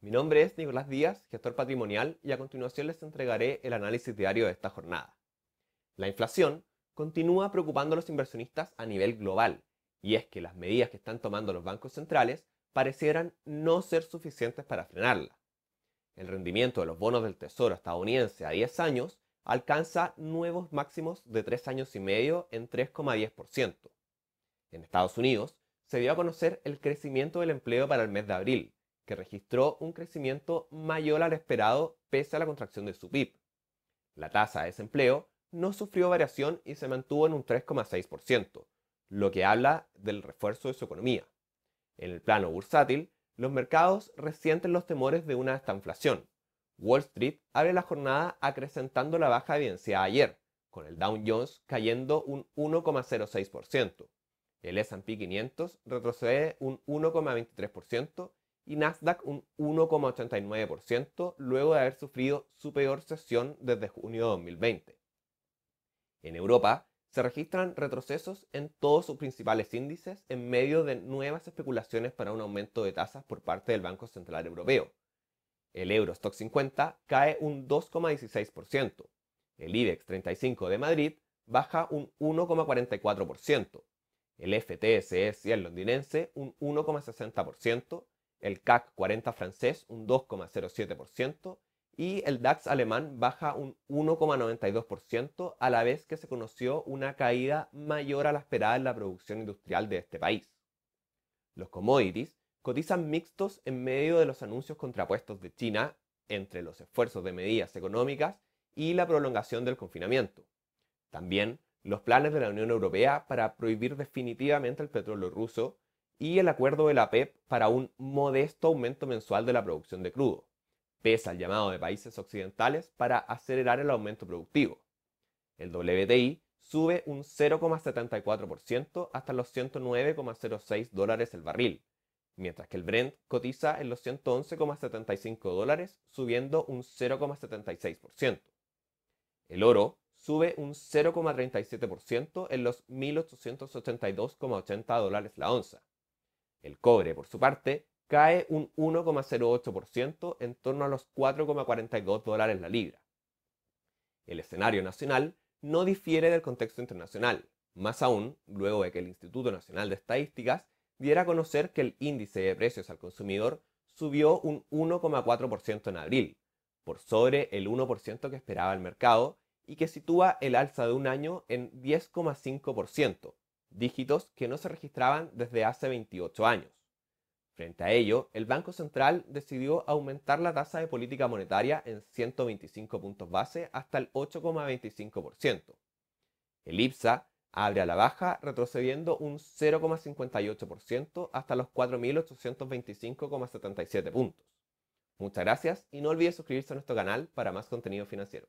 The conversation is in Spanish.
Mi nombre es Nicolás Díaz, gestor patrimonial, y a continuación les entregaré el análisis diario de esta jornada. La inflación continúa preocupando a los inversionistas a nivel global, y es que las medidas que están tomando los bancos centrales parecieran no ser suficientes para frenarla. El rendimiento de los bonos del Tesoro estadounidense a 10 años alcanza nuevos máximos de 3 años y medio en 3,10%. En Estados Unidos se dio a conocer el crecimiento del empleo para el mes de abril, que registró un crecimiento mayor al esperado pese a la contracción de su PIB. La tasa de desempleo no sufrió variación y se mantuvo en un 3,6%, lo que habla del refuerzo de su economía. En el plano bursátil, los mercados resienten los temores de una estanflación. Wall Street abre la jornada acrecentando la baja evidenciada ayer, con el Dow Jones cayendo un 1,06%. El S&P 500 retrocede un 1,23% y Nasdaq un 1,89% luego de haber sufrido su peor sesión desde junio de 2020. En Europa, se registran retrocesos en todos sus principales índices en medio de nuevas especulaciones para un aumento de tasas por parte del Banco Central Europeo. El Eurostock 50 cae un 2,16%, el IBEX 35 de Madrid baja un 1,44%, el FTSE el londinense un 1,60%, el CAC 40 francés un 2,07% y el DAX alemán baja un 1,92% a la vez que se conoció una caída mayor a la esperada en la producción industrial de este país. Los commodities cotizan mixtos en medio de los anuncios contrapuestos de China entre los esfuerzos de medidas económicas y la prolongación del confinamiento. También los planes de la Unión Europea para prohibir definitivamente el petróleo ruso y el acuerdo de la PEP e para un modesto aumento mensual de la producción de crudo, pese al llamado de países occidentales para acelerar el aumento productivo. El WTI sube un 0,74% hasta los 109,06 dólares el barril, mientras que el Brent cotiza en los 111,75 dólares, subiendo un 0,76%. El oro sube un 0,37% en los 1882,80 dólares la onza, el cobre, por su parte, cae un 1,08% en torno a los 4,42 dólares la libra. El escenario nacional no difiere del contexto internacional, más aún luego de que el Instituto Nacional de Estadísticas diera a conocer que el índice de precios al consumidor subió un 1,4% en abril, por sobre el 1% que esperaba el mercado y que sitúa el alza de un año en 10,5%, dígitos que no se registraban desde hace 28 años. Frente a ello, el Banco Central decidió aumentar la tasa de política monetaria en 125 puntos base hasta el 8,25%. El IPSA abre a la baja retrocediendo un 0,58% hasta los 4.825,77 puntos. Muchas gracias y no olvides suscribirse a nuestro canal para más contenido financiero.